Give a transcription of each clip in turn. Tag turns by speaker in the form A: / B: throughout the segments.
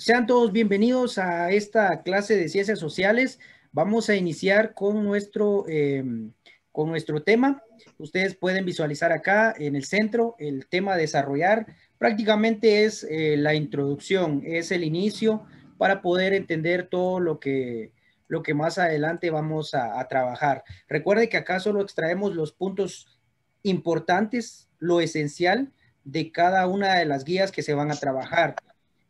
A: Sean todos bienvenidos a esta clase de ciencias sociales. Vamos a iniciar con nuestro, eh, con nuestro tema. Ustedes pueden visualizar acá en el centro el tema a desarrollar. Prácticamente es eh, la introducción, es el inicio para poder entender todo lo que, lo que más adelante vamos a, a trabajar. Recuerde que acá solo extraemos los puntos importantes, lo esencial de cada una de las guías que se van a trabajar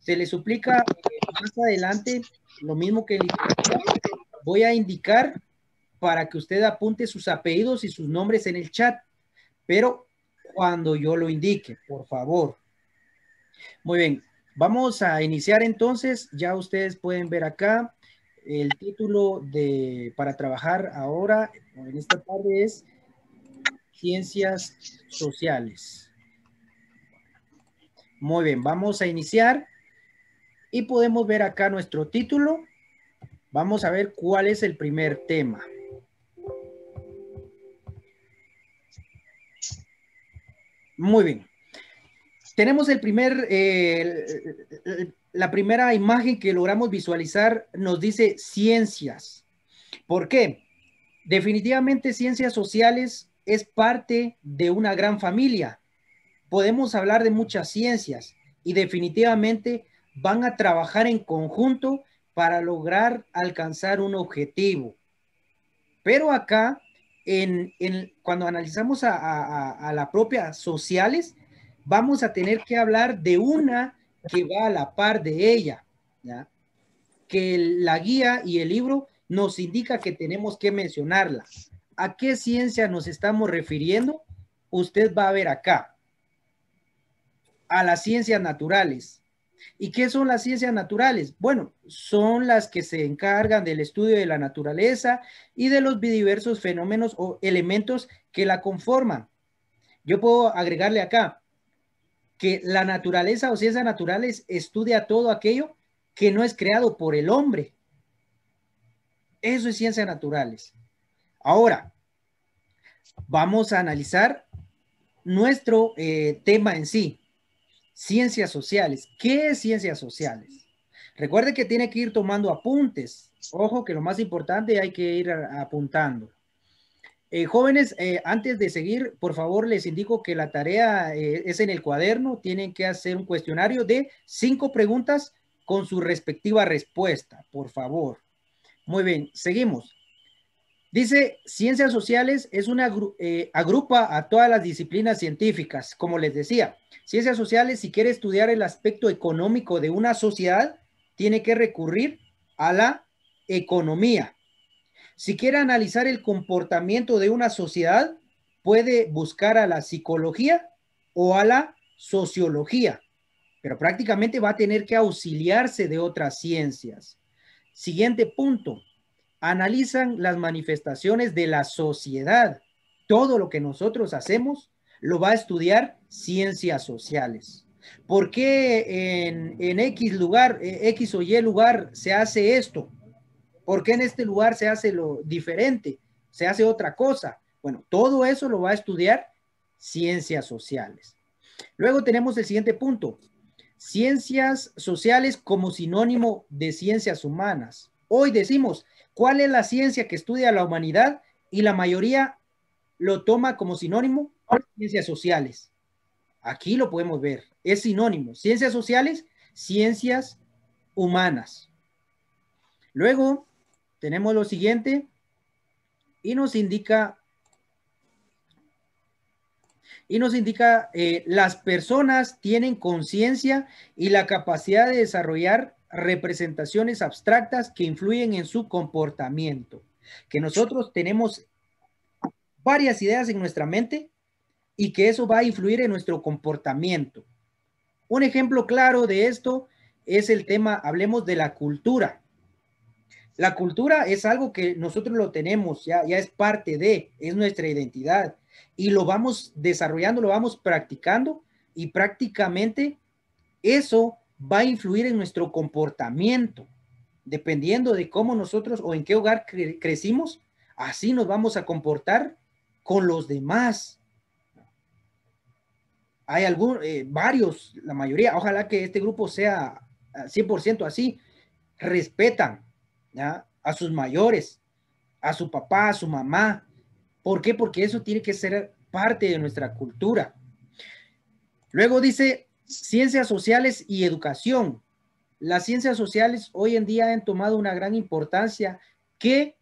A: se le suplica eh, más adelante lo mismo que voy a indicar para que usted apunte sus apellidos y sus nombres en el chat, pero cuando yo lo indique, por favor. Muy bien, vamos a iniciar entonces. Ya ustedes pueden ver acá el título de para trabajar ahora en esta tarde es Ciencias Sociales. Muy bien, vamos a iniciar. Y podemos ver acá nuestro título. Vamos a ver cuál es el primer tema. Muy bien. Tenemos el primer, eh, la primera imagen que logramos visualizar nos dice ciencias. ¿Por qué? Definitivamente ciencias sociales es parte de una gran familia. Podemos hablar de muchas ciencias y definitivamente van a trabajar en conjunto para lograr alcanzar un objetivo. Pero acá, cuando analizamos a, la propia las sociales, vamos a tener que hablar de una que va a la par de ella, que la guía y el libro nos indica que tenemos que mencionarla. ¿A qué ciencia nos estamos refiriendo? Usted va a ver acá, a las ciencias naturales, ¿Y qué son las ciencias naturales? Bueno, son las que se encargan del estudio de la naturaleza y de los diversos fenómenos o elementos que la conforman. Yo puedo agregarle acá que la naturaleza o ciencias naturales estudia todo aquello que no es creado por el hombre. Eso es ciencias naturales. Ahora, vamos a analizar nuestro eh, tema en sí, Ciencias sociales. ¿Qué es ciencias sociales? Recuerde que tiene que ir tomando apuntes. Ojo que lo más importante hay que ir apuntando. Eh, jóvenes, eh, antes de seguir, por favor, les indico que la tarea eh, es en el cuaderno. Tienen que hacer un cuestionario de cinco preguntas con su respectiva respuesta, por favor. Muy bien, seguimos. Dice, ciencias sociales es una eh, agrupa a todas las disciplinas científicas, como les decía. Ciencias sociales, si quiere estudiar el aspecto económico de una sociedad, tiene que recurrir a la economía. Si quiere analizar el comportamiento de una sociedad, puede buscar a la psicología o a la sociología, pero prácticamente va a tener que auxiliarse de otras ciencias. Siguiente punto, analizan las manifestaciones de la sociedad. Todo lo que nosotros hacemos lo va a estudiar ciencias sociales. ¿Por qué en, X lugar, eh, X o Y lugar se hace esto? ¿Por qué en este lugar se hace lo diferente? ¿Se hace otra cosa? Bueno, todo eso lo va a estudiar ciencias sociales. Luego tenemos el siguiente punto. Ciencias sociales como sinónimo de ciencias humanas. Hoy decimos, ¿Cuál es la ciencia que estudia la humanidad? Y la mayoría lo toma como sinónimo ciencias sociales. Aquí lo podemos ver, es sinónimo. Ciencias sociales, ciencias humanas. Luego tenemos lo siguiente y nos indica y nos indica eh, las personas tienen conciencia y la capacidad de desarrollar representaciones abstractas que influyen en su comportamiento. Que nosotros tenemos varias ideas en nuestra mente y que eso va a influir en nuestro comportamiento. Un ejemplo claro de esto es el tema, hablemos de la cultura. La cultura es algo que nosotros lo tenemos, ya, ya es parte de, es nuestra identidad y lo vamos desarrollando, lo vamos practicando y prácticamente eso va a influir en nuestro comportamiento. Dependiendo de cómo nosotros o en qué hogar crecimos, así nos vamos a comportar con los demás. Hay algunos, eh, varios, la mayoría, ojalá que este grupo sea 100% ah, así, respetan a sus mayores, a su papá, a su mamá. ¿Por qué? Porque eso tiene que ser parte de nuestra cultura. Luego dice Ciencias sociales y educación. Las ciencias sociales hoy en día han tomado una gran importancia que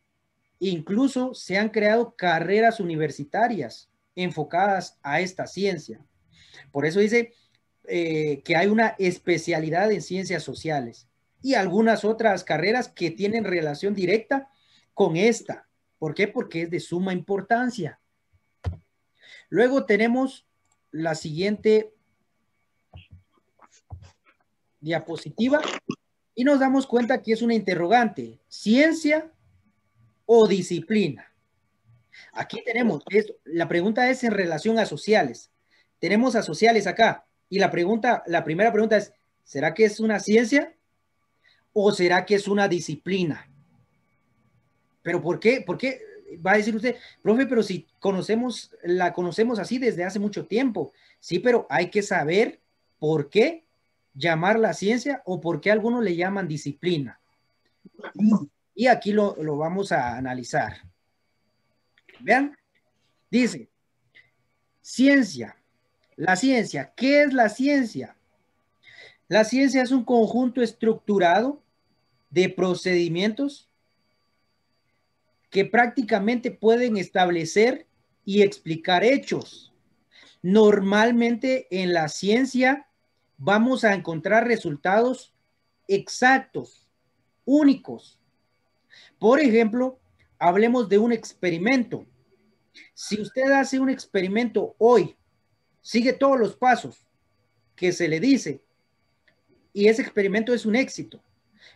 A: incluso se han creado carreras universitarias enfocadas a esta ciencia. Por eso dice eh, que hay una especialidad en ciencias sociales y algunas otras carreras que tienen relación directa con esta. ¿Por qué? Porque es de suma importancia. Luego tenemos la siguiente diapositiva y nos damos cuenta que es una interrogante, ciencia o disciplina. Aquí tenemos, la pregunta es en relación a sociales. Tenemos a sociales acá y la pregunta, la primera pregunta es, ¿será que es una ciencia o será que es una disciplina? Pero ¿por qué? ¿Por qué? Va a decir usted, profe, pero si conocemos, la conocemos así desde hace mucho tiempo. Sí, pero hay que saber por qué llamar la ciencia o por qué algunos le llaman disciplina. Y aquí lo, lo vamos a analizar. Vean, dice, ciencia, la ciencia, ¿qué es la ciencia? La ciencia es un conjunto estructurado de procedimientos que prácticamente pueden establecer y explicar hechos. Normalmente en la ciencia vamos a encontrar resultados exactos, únicos. Por ejemplo, hablemos de un experimento. Si usted hace un experimento hoy, sigue todos los pasos que se le dice y ese experimento es un éxito,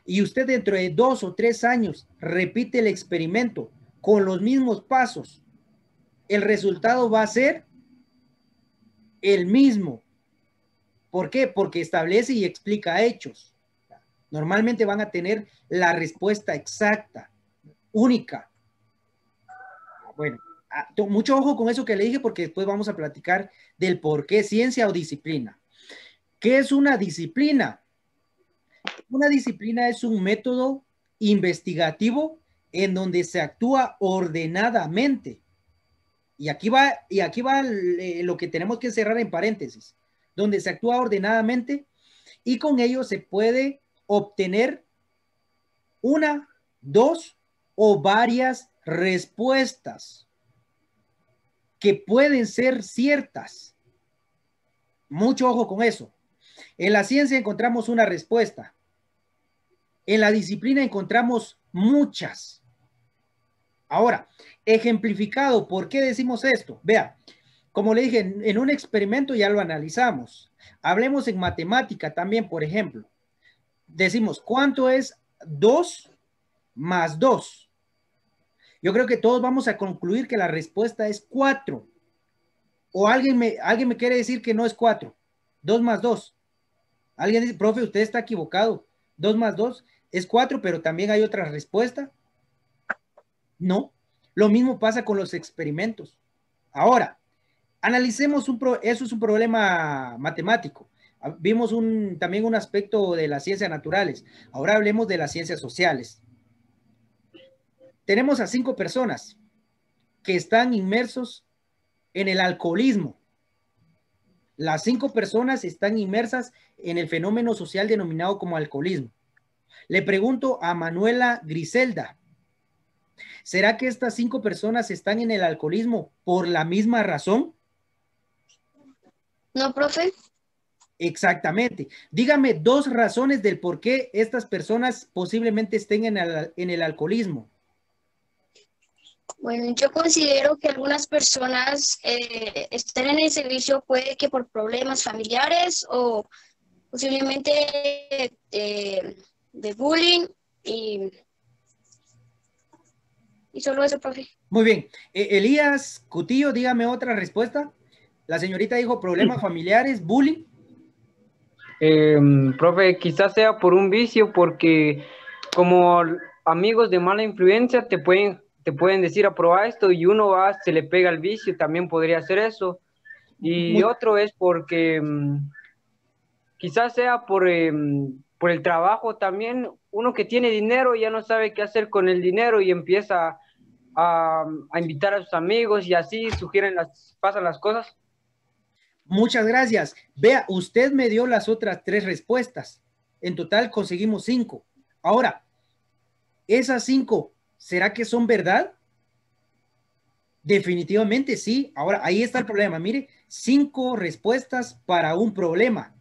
A: y usted dentro de dos o tres años repite el experimento con los mismos pasos, el resultado va a ser el mismo, ¿Por qué? Porque establece y explica hechos. Normalmente van a tener la respuesta exacta, única. Bueno, mucho ojo con eso que le dije porque después vamos a platicar del por qué ciencia o disciplina. ¿Qué es una disciplina? Una disciplina es un método investigativo en donde se actúa ordenadamente. Y aquí va, y aquí va eh, lo que tenemos que cerrar en paréntesis donde se actúa ordenadamente y con ello se puede obtener una, dos o varias respuestas que pueden ser ciertas. Mucho ojo con eso. En la ciencia encontramos una respuesta. En la disciplina encontramos muchas. Ahora, ejemplificado, ¿por qué decimos esto? Vea, como le dije, en, un experimento ya lo analizamos. Hablemos en matemática también, por ejemplo. Decimos, ¿cuánto es 2 más 2? Yo creo que todos vamos a concluir que la respuesta es 4. O alguien me, alguien me quiere decir que no es 4. 2 más 2. Alguien dice, profe, usted está equivocado. 2 más 2 es 4, pero también hay otra respuesta. No. Lo mismo pasa con los experimentos. Ahora, analicemos un eso es un problema matemático. Ah, vimos también un aspecto de las ciencias naturales. Ahora hablemos de las ciencias sociales. Tenemos a cinco personas que están inmersos en el alcoholismo. Las cinco personas están inmersas en el fenómeno social denominado como alcoholismo. Le pregunto a Manuela Griselda, ¿será que estas cinco personas están en el alcoholismo por la misma razón? No, profe. Exactamente. Dígame dos razones del por qué estas personas posiblemente estén en el, alcoholismo. Bueno, yo considero que algunas personas eh, estén en el servicio puede que por problemas familiares o posiblemente eh, de bullying y, y solo eso, profe. Muy bien. E-, Elías Cutillo, dígame otra respuesta. La señorita dijo problemas familiares, bullying. Em, profe, quizás sea por un vicio, porque como amigos de mala influencia te pueden, te pueden decir aprobar esto y uno va, se le pega el vicio, también podría hacer eso. Y otro es porque em, quizás sea por, em, por el trabajo también. Uno que tiene dinero ya no sabe qué hacer con el dinero y empieza a, a, invitar a sus amigos y así sugieren las, pasan las cosas. Muchas gracias. Vea, usted me dio las otras tres respuestas. En total conseguimos cinco. Ahora, esas cinco, ¿será que son verdad? Definitivamente sí. Ahora, ahí está el problema. Mire, cinco respuestas para un problema.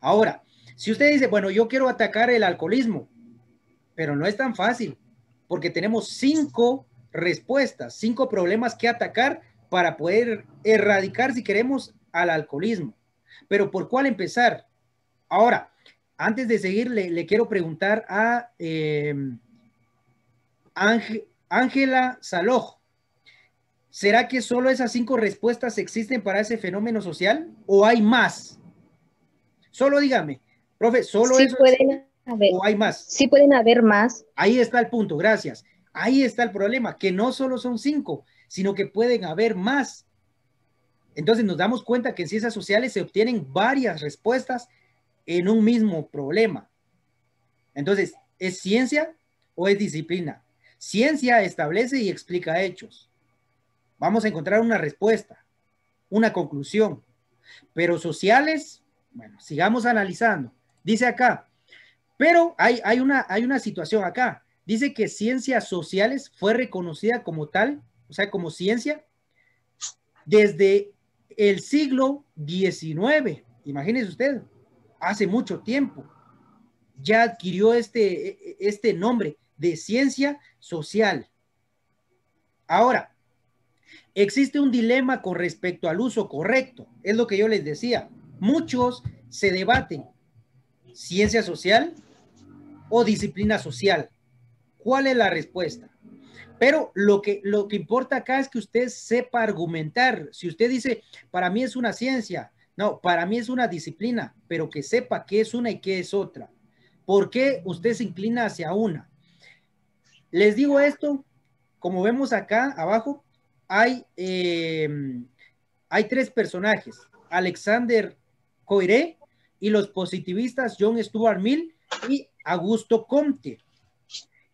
A: Ahora, si usted dice, bueno, yo quiero atacar el alcoholismo, pero no es tan fácil, porque tenemos cinco respuestas, cinco problemas que atacar para poder erradicar, si queremos, al alcoholismo. Pero ¿por cuál empezar? Ahora, antes de seguir, le, quiero preguntar a em, Ángela eh, Saloj. ¿Será que solo esas cinco respuestas existen para ese fenómeno social o hay más? Solo dígame, profe, solo sí pueden haber, o hay más. Sí pueden haber más. Ahí está el punto, gracias. Ahí está el problema, que no solo son cinco, sino que pueden haber más. Entonces nos damos cuenta que en ciencias sociales se obtienen varias respuestas en un mismo problema. Entonces, ¿es ciencia o es disciplina? Ciencia establece y explica hechos. Vamos a encontrar una respuesta, una conclusión. Pero sociales, bueno, sigamos analizando. Dice acá, pero hay, hay, una, hay una situación acá. Dice que ciencias sociales fue reconocida como tal o sea, como ciencia, desde el siglo XIX, imagínese usted, hace mucho tiempo, ya adquirió este, este nombre de ciencia social. Ahora, existe un dilema con respecto al uso correcto, es lo que yo les decía. Muchos se debaten, ciencia social o disciplina social. ¿Cuál es la respuesta? Pero lo que, lo que importa acá es que usted sepa argumentar. Si usted dice, para mí es una ciencia, no, para mí es una disciplina, pero que sepa qué es una y qué es otra. ¿Por qué usted se inclina hacia una? Les digo esto, como vemos acá abajo, hay, eh, hay tres personajes, Alexander Coiré y los positivistas John Stuart Mill y Augusto Comte.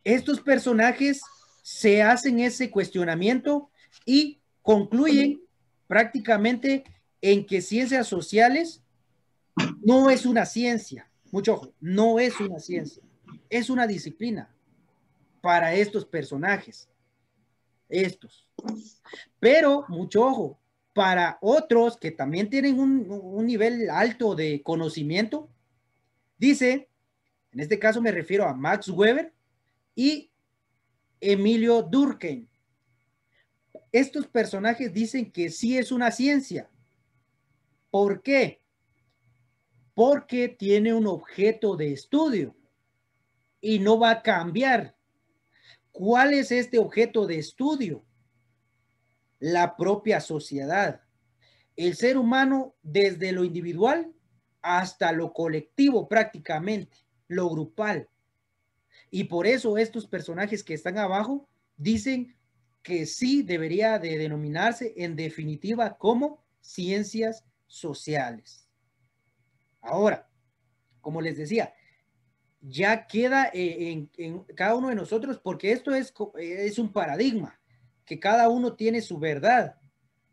A: Estos personajes se hacen ese cuestionamiento y concluyen prácticamente en que ciencias sociales no es una ciencia. Mucho ojo, no es una ciencia, es una disciplina para estos personajes. Estos. Pero, mucho ojo, para otros que también tienen un, un nivel alto de conocimiento, dice, en este caso me refiero a Max Weber y Emilio Durkheim. Estos personajes dicen que sí es una ciencia. ¿Por qué? Porque tiene un objeto de estudio y no va a cambiar. ¿Cuál es este objeto de estudio? La propia sociedad. El ser humano desde lo individual hasta lo colectivo prácticamente, lo grupal. Y por eso estos personajes que están abajo dicen que sí debería de denominarse en definitiva como ciencias sociales. Ahora, como les decía, ya queda eh, en, cada uno de nosotros, porque esto es, eh, es un paradigma, que cada uno tiene su verdad.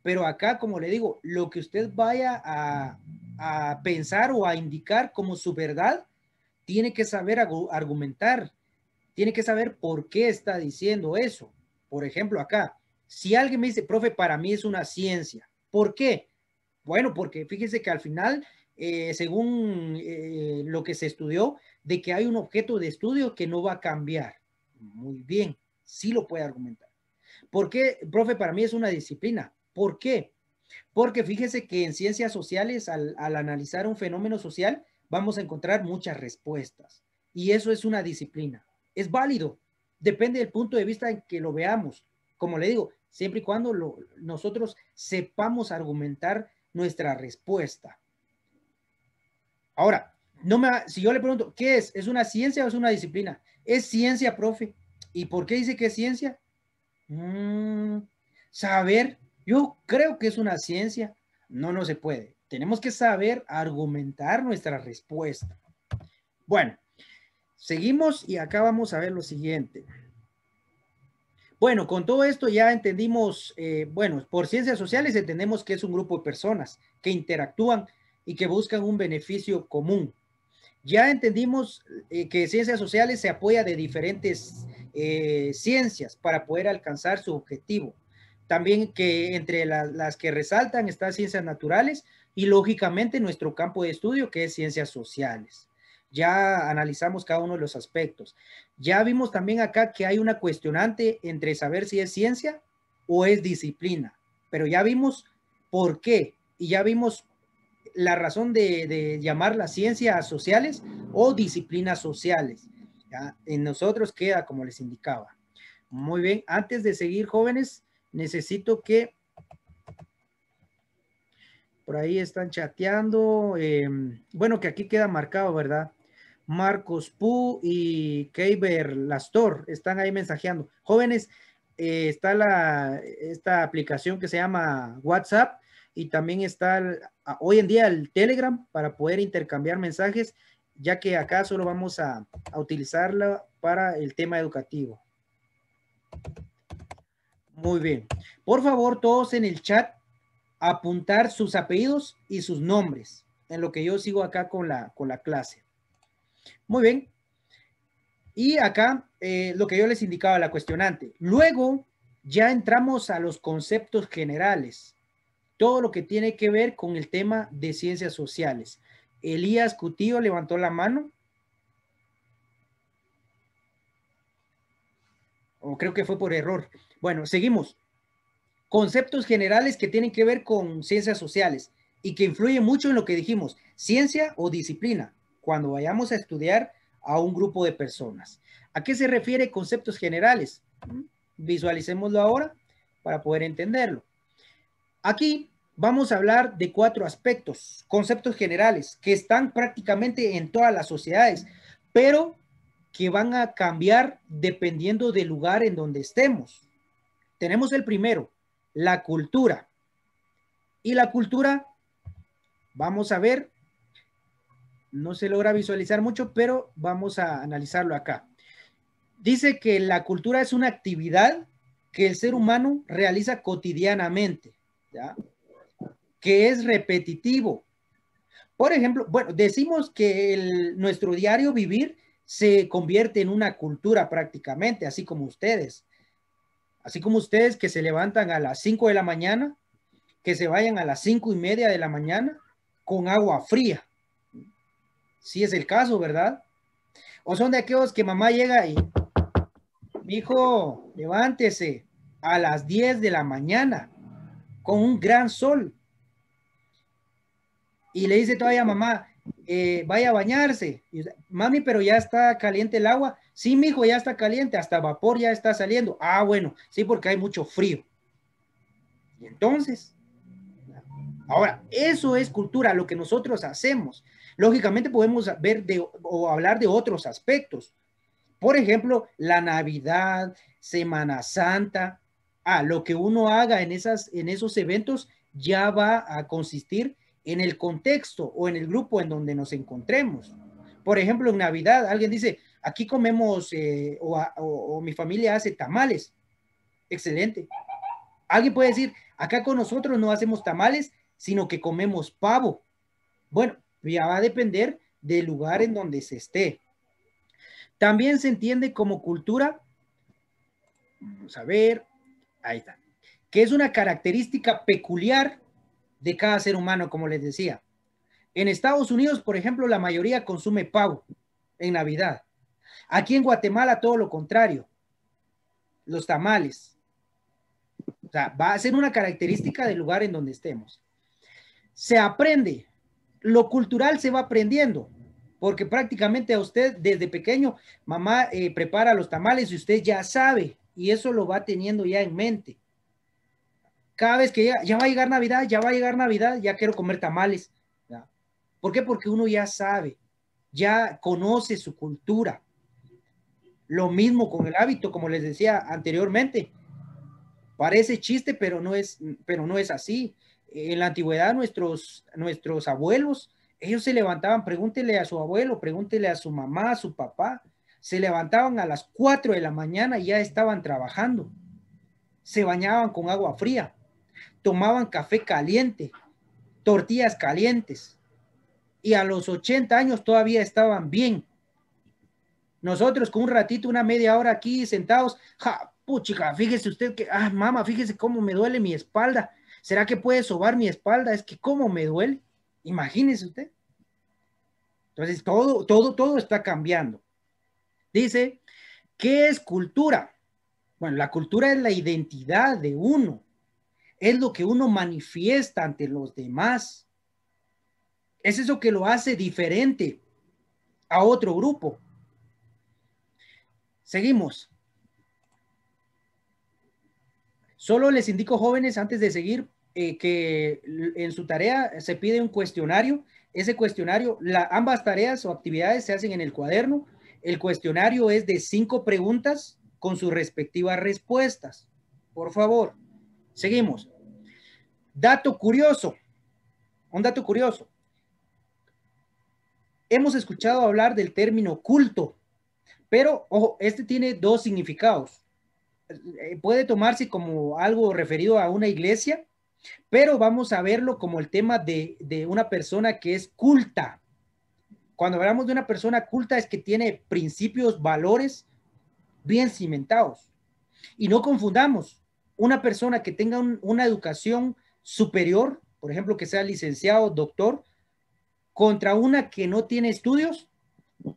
A: Pero acá, como le digo, lo que usted vaya a, a pensar o a indicar como su verdad, tiene que saber argumentar, tiene que saber por qué está diciendo eso. Por ejemplo, acá, si alguien me dice, profe, para mí es una ciencia, ¿por qué? Bueno, porque fíjese que al final, eh, según eh, lo que se estudió, de que hay un objeto de estudio que no va a cambiar. Muy bien, sí lo puede argumentar. ¿Por qué, profe, para mí es una disciplina? ¿Por qué? Porque fíjese que en ciencias sociales, al, analizar un fenómeno social, vamos a encontrar muchas respuestas. Y eso es una disciplina es válido, depende del punto de vista en que lo veamos. Como le digo, siempre y cuando nosotros sepamos argumentar nuestra respuesta. Ahora, no me, si yo le pregunto, ¿qué es? ¿Es una ciencia o es una disciplina? Es ciencia, profe. ¿Y por qué dice que es ciencia? Mm, saber, yo creo que es una ciencia. No, no se puede. Tenemos que saber argumentar nuestra respuesta. Bueno, Seguimos y acá vamos a ver lo siguiente. Bueno, con todo esto ya entendimos, eh, bueno, por ciencias sociales entendemos que es un grupo de personas que interactúan y que buscan un beneficio común. Ya entendimos eh, que ciencias sociales se apoya de diferentes eh, ciencias para poder alcanzar su objetivo. También que entre las que resaltan están ciencias naturales y lógicamente nuestro campo de estudio que es ciencias sociales ya analizamos cada uno de los aspectos. Ya vimos también acá que hay una cuestionante entre saber si es ciencia o es disciplina, pero ya vimos por qué y ya vimos la razón de, de llamar las ciencias sociales o disciplinas sociales. En nosotros queda como les indicaba. Muy bien, antes de seguir jóvenes, necesito que... Por ahí están chateando. Em, bueno, que aquí queda marcado, ¿verdad? Marcos Pu y Keiber Lastor están ahí mensajeando. Jóvenes, eh, está la, esta aplicación que se llama WhatsApp y también está hoy en día el Telegram para poder intercambiar mensajes, ya que acá solo vamos a, a utilizarla para el tema educativo. Muy bien. Por favor, todos en el chat, apuntar sus apellidos y sus nombres, en lo que yo sigo acá con la, con la clase. Muy bien. Y acá eh, lo que yo les indicaba, la cuestionante. Luego ya entramos a los conceptos generales, todo lo que tiene que ver con el tema de ciencias sociales. Elías Cutillo levantó la mano. O creo que fue por error. Bueno, seguimos. Conceptos generales que tienen que ver con ciencias sociales y que influyen mucho en lo que dijimos, ciencia o disciplina cuando vayamos a estudiar a un grupo de personas. ¿A qué se refiere conceptos generales? Visualicémoslo ahora para poder entenderlo. Aquí vamos a hablar de cuatro aspectos, conceptos generales, que están prácticamente en todas las sociedades, pero que van a cambiar dependiendo del lugar en donde estemos. Tenemos el primero, la cultura. Y la cultura, vamos a ver no se logra visualizar mucho, pero vamos a analizarlo acá. Dice que la cultura es una actividad que el ser humano realiza cotidianamente, que es repetitivo. Por ejemplo, bueno, decimos que nuestro diario vivir se convierte en una cultura prácticamente, así como ustedes. Así como ustedes que se levantan a las 5 de la mañana, que se vayan a las cinco y media de la mañana con agua fría si es el caso, ¿verdad? O son de aquellos que mamá llega y, hijo, levántese a las 10 de la mañana con un gran sol. Y le dice todavía a mamá, eh, vaya a bañarse. Mami, pero ya está caliente el agua. Sí, mi hijo, ya está caliente, hasta vapor ya está saliendo. Ah, bueno, sí, porque hay mucho frío. Y entonces, ahora, eso es cultura, lo que nosotros hacemos. Lógicamente podemos ver de, o hablar de otros aspectos. Por ejemplo, la Navidad, Semana Santa. Ah, lo que uno haga en, esas, en esos eventos ya va a consistir en el contexto o en el grupo en donde nos encontremos. Por ejemplo, en Navidad alguien dice, aquí comemos eh, o mi familia hace tamales. Excelente. Alguien puede decir, acá con nosotros no hacemos tamales, sino que comemos pavo. Bueno, ya va a depender del lugar en donde se esté. También se entiende como cultura, vamos a ver, ahí está, que es una característica peculiar de cada ser humano, como les decía. En Estados Unidos, por ejemplo, la mayoría consume pavo en Navidad. Aquí en Guatemala, todo lo contrario, los tamales. O sea, va a ser una característica del lugar en donde estemos. Se aprende lo cultural se va aprendiendo, porque prácticamente a usted desde pequeño, mamá eh, prepara los tamales y usted ya sabe, y eso lo va teniendo ya en mente. Cada vez que ya, va a llegar Navidad, ya va a llegar Navidad, ya quiero comer tamales. ¿Por qué? Porque uno ya sabe, ya conoce su cultura. Lo mismo con el hábito, como les decía anteriormente. Parece chiste, pero no es, pero no es así. En la antigüedad nuestros, nuestros abuelos, ellos se levantaban, pregúntele a su abuelo, pregúntele a su mamá, a su papá, se levantaban a las 4 de la mañana y ya estaban trabajando. Se bañaban con agua fría, tomaban café caliente, tortillas calientes y a los 80 años todavía estaban bien. Nosotros con un ratito, una media hora aquí sentados, ja, puchica, fíjese usted que, ah, mamá, fíjese cómo me duele mi espalda. ¿Será que puede sobar mi espalda? Es que cómo me duele. Imagínese usted. Entonces, todo, todo, todo está cambiando. Dice, ¿qué es cultura? Bueno, la cultura es la identidad de uno. Es lo que uno manifiesta ante los demás. Es eso que lo hace diferente a otro grupo. Seguimos. Solo les indico jóvenes antes de seguir eh, que en su tarea se pide un cuestionario. Ese cuestionario, la, ambas tareas o actividades se hacen en el cuaderno. El cuestionario es de cinco preguntas con sus respectivas respuestas. Por favor, seguimos. Dato curioso. Un dato curioso. Hemos escuchado hablar del término culto, pero ojo, este tiene dos significados. Eh, puede tomarse como algo referido a una iglesia, pero vamos a verlo como el tema de, una persona que es culta. Cuando hablamos de una persona culta es que tiene principios, valores bien cimentados. Y no confundamos, una persona que tenga una educación superior, por ejemplo, que sea licenciado, doctor, contra una que no tiene estudios,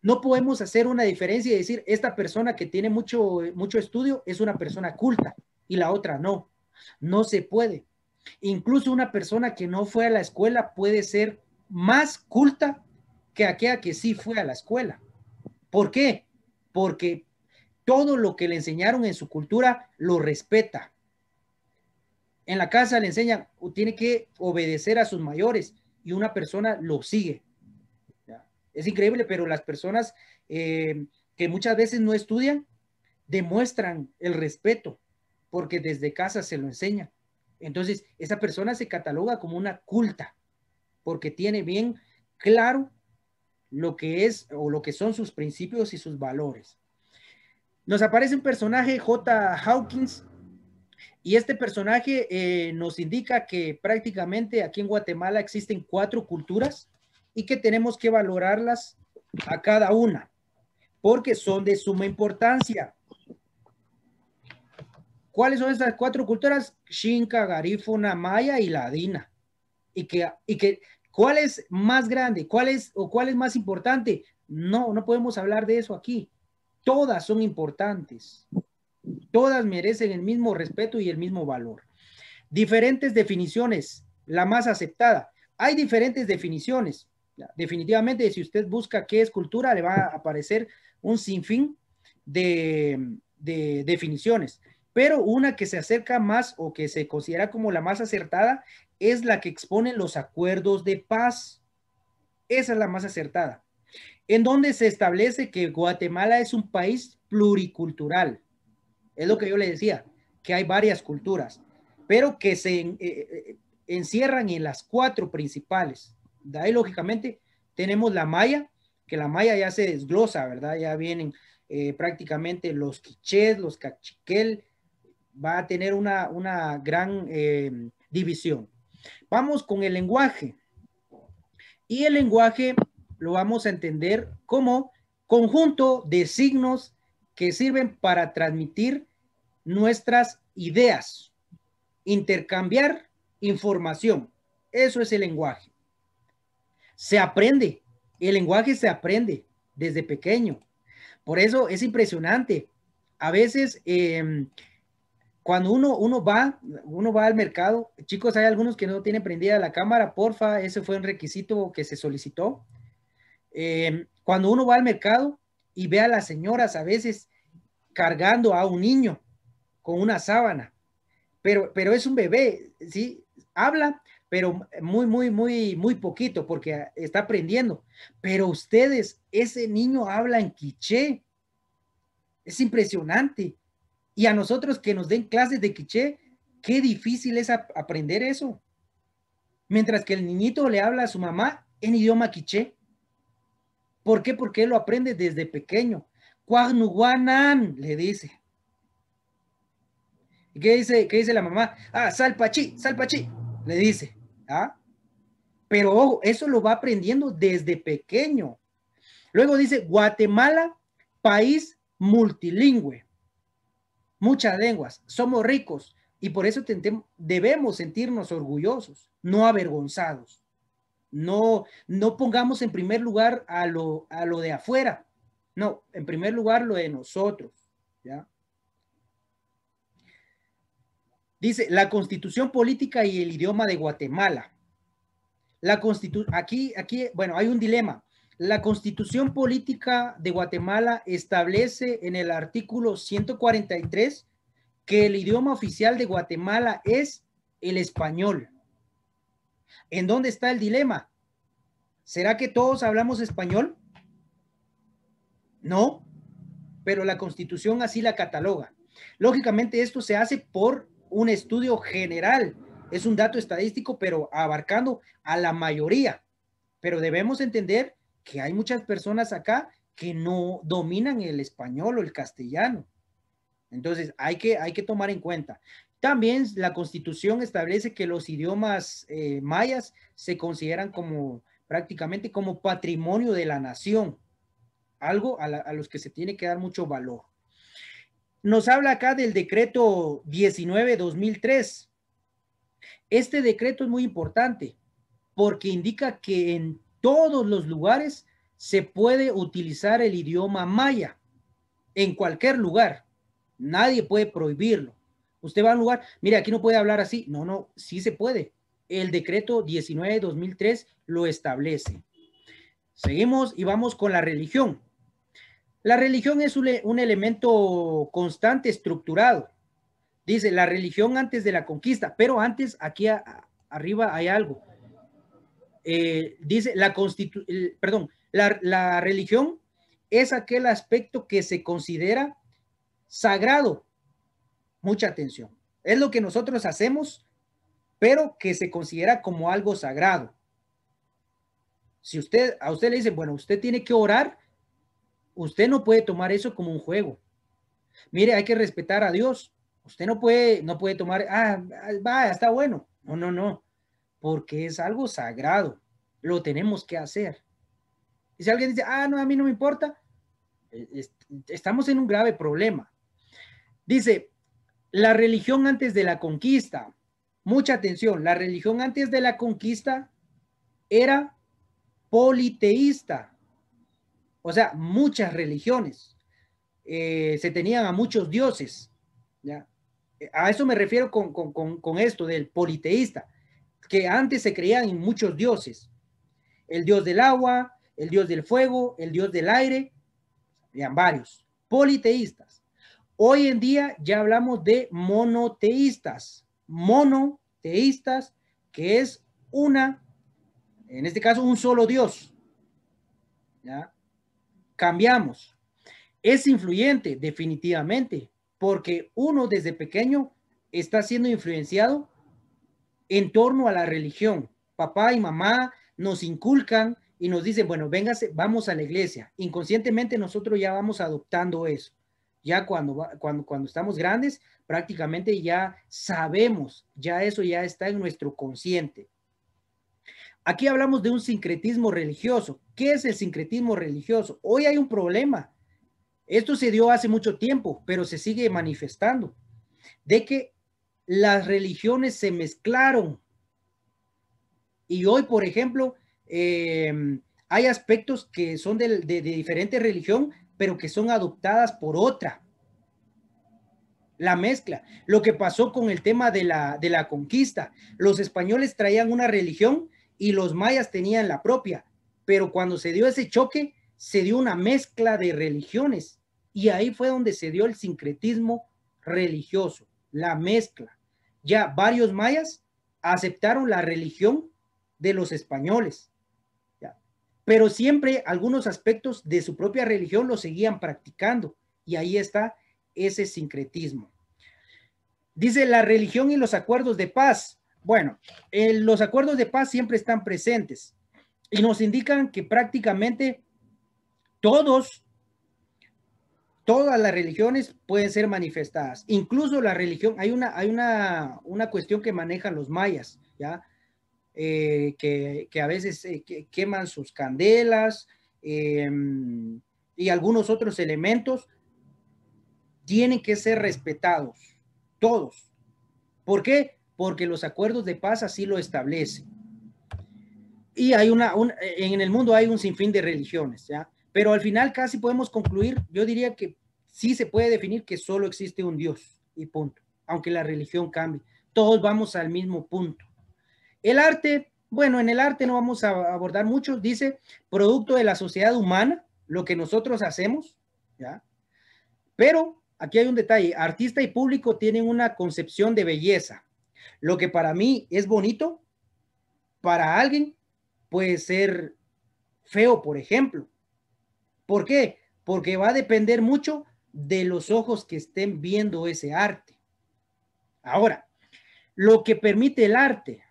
A: no podemos hacer una diferencia y decir, esta persona que tiene mucho, mucho estudio es una persona culta y la otra no. No se puede. Incluso una persona que no fue a la escuela puede ser más culta que aquella que sí fue a la escuela. ¿Por qué? Porque todo lo que le enseñaron en su cultura lo respeta. En la casa le enseñan, tiene que obedecer a sus mayores y una persona lo sigue. Es increíble, pero las personas eh, que muchas veces no estudian demuestran el respeto porque desde casa se lo enseña. Entonces, esa persona se cataloga como una culta porque tiene bien claro lo que es o lo que son sus principios y sus valores. Nos aparece un personaje, J. Hawkins, y este personaje eh, nos indica que prácticamente aquí en Guatemala existen cuatro culturas y que tenemos que valorarlas a cada una, porque son de suma importancia. ¿Cuáles son estas cuatro culturas? Xinca, Garífuna, Maya y Ladina. Y que, y que, ¿cuál es más grande? ¿Cuál es o cuál es más importante? No, no podemos hablar de eso aquí. Todas son importantes. Todas merecen el mismo respeto y el mismo valor. Diferentes definiciones. La más aceptada. Hay diferentes definiciones. Definitivamente, si usted busca qué es cultura, le va a aparecer un sinfín de, definiciones. Pero una que se acerca más o que se considera como la más acertada es la que expone los acuerdos de paz. Esa es la más acertada. En donde se establece que Guatemala es un país pluricultural. Es lo que yo le decía, que hay varias culturas, pero que se eh, eh, encierran en las cuatro principales. De ahí, lógicamente, tenemos la maya, que la maya ya se desglosa, ¿verdad? Ya vienen eh, prácticamente los quichés, los cachiquel, va a tener una, gran em, división. Vamos con el lenguaje. Y el lenguaje lo vamos a entender como conjunto de signos que sirven para transmitir nuestras ideas, intercambiar información. Eso es el lenguaje. Se aprende, el lenguaje se aprende desde pequeño. Por eso es impresionante. A veces, em, cuando uno, uno, va, uno va al mercado, chicos, hay algunos que no tienen prendida la cámara, porfa, ese fue un requisito que se solicitó. Em, cuando uno va al mercado y ve a las señoras a veces cargando a un niño con una sábana, pero, pero es un bebé, ¿sí? Habla, pero muy, muy, muy, muy poquito porque está aprendiendo. Pero ustedes, ese niño habla en quiché. Es impresionante. Y a nosotros que nos den clases de quiché, qué difícil es aprender eso. Mientras que el niñito le habla a su mamá en idioma quiché. ¿Por qué? Porque él lo aprende desde pequeño. Cuagnuguanan, le dice. qué dice, qué dice la mamá? Ah, salpachi, salpachi, le dice. ¿ah? Pero eso lo va aprendiendo desde pequeño. Luego dice Guatemala, país multilingüe. Muchas lenguas, somos ricos y por eso debemos sentirnos orgullosos, no avergonzados. No, no pongamos en primer lugar a lo, a lo de afuera. No, en primer lugar lo de nosotros. ¿ya? Dice, la constitución política y el idioma de Guatemala. La aquí, aquí, bueno, hay un dilema. La constitución política de Guatemala establece en el artículo 143 que el idioma oficial de Guatemala es el español. ¿En dónde está el dilema? ¿Será que todos hablamos español? No, pero la constitución así la cataloga. Lógicamente esto se hace por un estudio general, es un dato estadístico, pero abarcando a la mayoría. Pero debemos entender que hay muchas personas acá que no dominan el español o el castellano. Entonces, hay que, hay que tomar en cuenta. También la constitución establece que los idiomas eh, mayas se consideran como prácticamente como patrimonio de la nación, algo a los que se tiene que dar mucho valor nos habla acá del decreto 19-2003. Este decreto es muy importante porque indica que en todos los lugares se puede utilizar el idioma maya, en cualquier lugar. Nadie puede prohibirlo. Usted va a un lugar, mire, aquí no puede hablar así. No, no, sí se puede. El decreto 19-2003 lo establece. Seguimos y vamos con la religión. La religión es un, elemento constante, estructurado. Dice, la religión antes de la conquista, pero antes aquí arriba hay algo. Eh, dice, la, constitu perdón, la, religión es aquel aspecto que se considera sagrado. Mucha atención. Es lo que nosotros hacemos, pero que se considera como algo sagrado. Si usted a usted le dicen, bueno, usted tiene que orar Usted no puede tomar eso como un juego. Mire, hay que respetar a Dios. Usted no puede, no puede tomar, ah, ah, va, está bueno. No, no, no, porque es algo sagrado. Lo tenemos que hacer. Y si alguien dice, ah, no, a mí no me importa, e, estamos en un grave problema. Dice, la religión antes de la conquista, mucha atención, la religión antes de la conquista era politeísta o sea, muchas religiones, eh, se tenían a muchos dioses, ¿ya? A eso me refiero con, esto del politeísta, que antes se creían en muchos dioses, el dios del agua, el dios del fuego, el dios del aire, eran varios, politeístas. Hoy en día ya hablamos de monoteístas, monoteístas, que es una, en este caso, un solo dios. ¿ya? cambiamos. Es influyente, definitivamente, porque uno desde pequeño está siendo influenciado en torno a la religión. Papá y mamá nos inculcan y nos dicen, bueno, véngase, vamos a la iglesia. Inconscientemente nosotros ya vamos adoptando eso. Ya cuando, cuando, cuando estamos grandes, prácticamente ya sabemos, ya eso ya está en nuestro consciente. Aquí hablamos de un sincretismo religioso. ¿Qué es el sincretismo religioso? Hoy hay un problema. Esto se dio hace mucho tiempo, pero se sigue manifestando, de que las religiones se mezclaron. Y hoy, por ejemplo, em, hay aspectos que son de, diferente religión, pero que son adoptadas por otra. La mezcla. Lo que pasó con el tema de la, de la conquista. Los españoles traían una religión y los mayas tenían la propia, pero cuando se dio ese choque, se dio una mezcla de religiones y ahí fue donde se dio el sincretismo religioso, la mezcla. Ya varios mayas aceptaron la religión de los españoles, pero siempre algunos aspectos de su propia religión lo seguían practicando y ahí está ese sincretismo. Dice la religión y los acuerdos de paz. Bueno, eh, los acuerdos de paz siempre están presentes y nos indican que prácticamente todos, todas las religiones pueden ser manifestadas. Incluso la religión, hay una, hay una, cuestión que manejan los mayas, ¿ya? Eh, que, a veces eh, queman sus candelas em, y algunos otros elementos, tienen que ser respetados, todos. ¿Por qué? porque los acuerdos de paz así lo establecen. Y hay una, en el mundo hay un sinfín de religiones, ¿ya? Pero al final casi podemos concluir, yo diría que sí se puede definir que solo existe un Dios y punto, aunque la religión cambie. Todos vamos al mismo punto. El arte, bueno, en el arte no vamos a abordar mucho, dice, producto de la sociedad humana, lo que nosotros hacemos, ¿ya? Pero aquí hay un detalle, artista y público tienen una concepción de belleza, lo que para mí es bonito, para alguien puede ser feo, por ejemplo. ¿Por qué? Porque va a depender mucho de los ojos que estén viendo ese arte. Ahora, lo que permite el arte.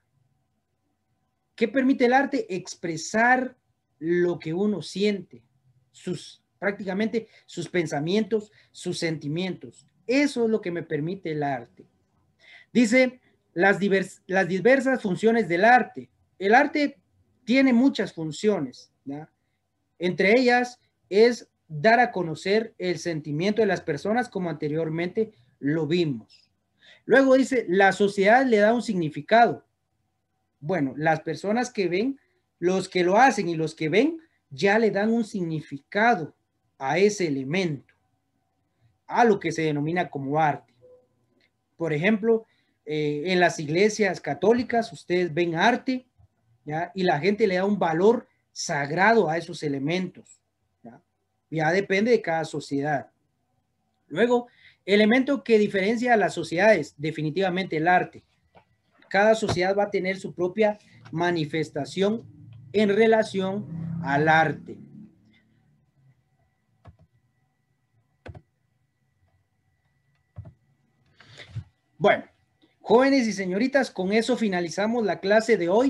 A: ¿Qué permite el arte? Expresar lo que uno siente, sus prácticamente sus pensamientos, sus sentimientos. Eso es lo que me permite el arte. Dice las, diversas funciones del arte. El arte tiene muchas funciones, entre ellas es dar a conocer el sentimiento de las personas como anteriormente lo vimos. Luego dice, la sociedad le da un significado. Bueno, las personas que ven, los que lo hacen y los que ven, ya le dan un significado a ese elemento, a lo que se denomina como arte. Por ejemplo, eh, en las iglesias católicas ustedes ven arte, ¿ya? Y la gente le da un valor sagrado a esos elementos, ¿ya? Ya depende de cada sociedad. Luego, elemento que diferencia a las sociedades, definitivamente el arte. Cada sociedad va a tener su propia manifestación en relación al arte. Bueno, Jóvenes y señoritas, con eso finalizamos la clase de hoy.